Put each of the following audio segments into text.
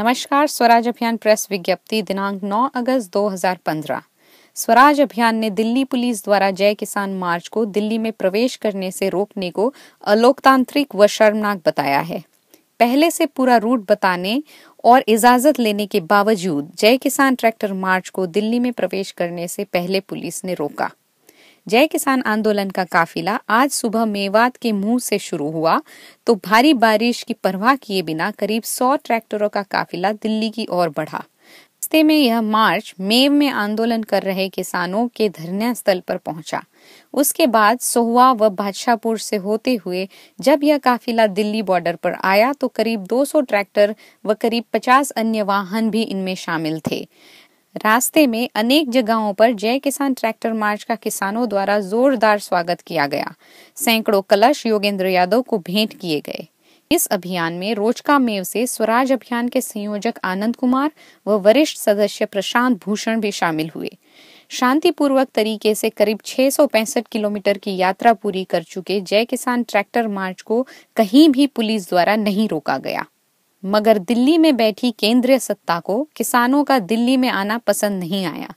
नमस्कार स्वराज अभियान प्रेस विज्ञप्ति दिनांक 9 अगस्त 2015 स्वराज अभियान ने दिल्ली पुलिस द्वारा जय किसान मार्च को दिल्ली में प्रवेश करने से रोकने को अलोकतांत्रिक व शर्मनाक बताया है पहले से पूरा रूट बताने और इजाजत लेने के बावजूद जय किसान ट्रैक्टर मार्च को दिल्ली में प्रवेश करने से पहले पुलिस ने रोका जय किसान आंदोलन का काफिला आज सुबह मेवात के मुंह से शुरू हुआ तो भारी बारिश की परवाह किए बिना करीब सौ ट्रैक्टरों का काफिला दिल्ली की ओर बढ़ा रास्ते में यह मार्च मेव में आंदोलन कर रहे किसानों के धरना स्थल पर पहुंचा उसके बाद सोहवा व बादशाहपुर से होते हुए जब यह काफिला दिल्ली बॉर्डर पर आया तो करीब 200 ट्रैक्टर व करीब 50 अन्य वाहन भी इनमें शामिल थे रास्ते में अनेक जगहों पर जय किसान ट्रैक्टर मार्च का किसानों द्वारा जोरदार स्वागत किया गया सैकड़ों कलश योगेंद्र यादव को भेंट किए गए इस अभियान में रोजका मेव से स्वराज अभियान के संयोजक आनंद कुमार व वरिष्ठ सदस्य प्रशांत भूषण भी शामिल हुए शांतिपूर्वक तरीके से करीब छह किलोमीटर की यात्रा पूरी कर चुके जय किसान ट्रैक्टर मार्च को कहीं भी पुलिस द्वारा नहीं रोका गया मगर दिल्ली में बैठी केंद्रीय सत्ता को किसानों का दिल्ली में आना पसंद नहीं आया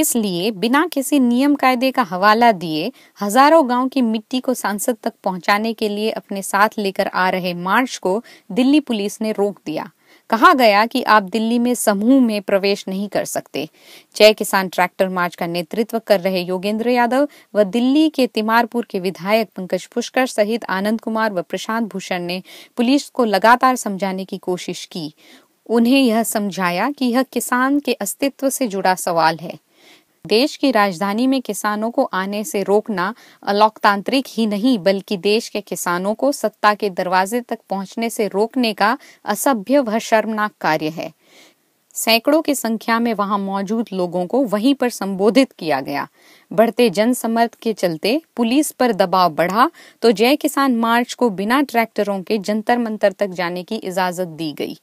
इसलिए बिना किसी नियम कायदे का हवाला दिए हजारों गांव की मिट्टी को सांसद तक पहुंचाने के लिए अपने साथ लेकर आ रहे मार्च को दिल्ली पुलिस ने रोक दिया कहा गया कि आप दिल्ली में समूह में प्रवेश नहीं कर सकते जय किसान ट्रैक्टर मार्च का नेतृत्व कर रहे योगेंद्र यादव व दिल्ली के तिमारपुर के विधायक पंकज पुष्कर सहित आनंद कुमार व प्रशांत भूषण ने पुलिस को लगातार समझाने की कोशिश की उन्हें यह समझाया कि यह किसान के अस्तित्व से जुड़ा सवाल है देश की राजधानी में किसानों को आने से रोकना अलोकतांत्रिक ही नहीं बल्कि देश के किसानों को सत्ता के दरवाजे तक पहुंचने से रोकने का असभ्य व शर्मनाक कार्य है सैकड़ों की संख्या में वहां मौजूद लोगों को वहीं पर संबोधित किया गया बढ़ते जनसमर्थ के चलते पुलिस पर दबाव बढ़ा तो जय किसान मार्च को बिना ट्रैक्टरों के जंतर मंतर तक जाने की इजाजत दी गई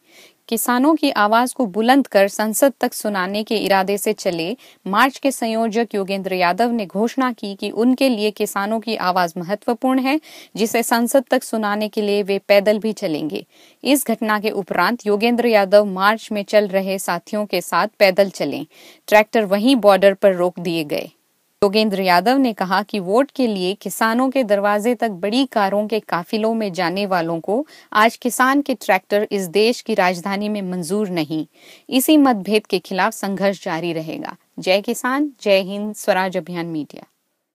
किसानों की आवाज को बुलंद कर संसद तक सुनाने के इरादे से चले मार्च के संयोजक योगेंद्र यादव ने घोषणा की कि उनके लिए किसानों की आवाज महत्वपूर्ण है जिसे संसद तक सुनाने के लिए वे पैदल भी चलेंगे इस घटना के उपरांत योगेंद्र यादव मार्च में चल रहे साथियों के साथ पैदल चले ट्रैक्टर वहीं बॉर्डर पर रोक दिए गए योगेंद्र यादव ने कहा कि वोट के लिए किसानों के दरवाजे तक बड़ी कारों के काफिलों में जाने वालों को आज किसान के ट्रैक्टर इस देश की राजधानी में मंजूर नहीं इसी मतभेद के खिलाफ संघर्ष जारी रहेगा जय किसान जय हिंद स्वराज अभियान मीडिया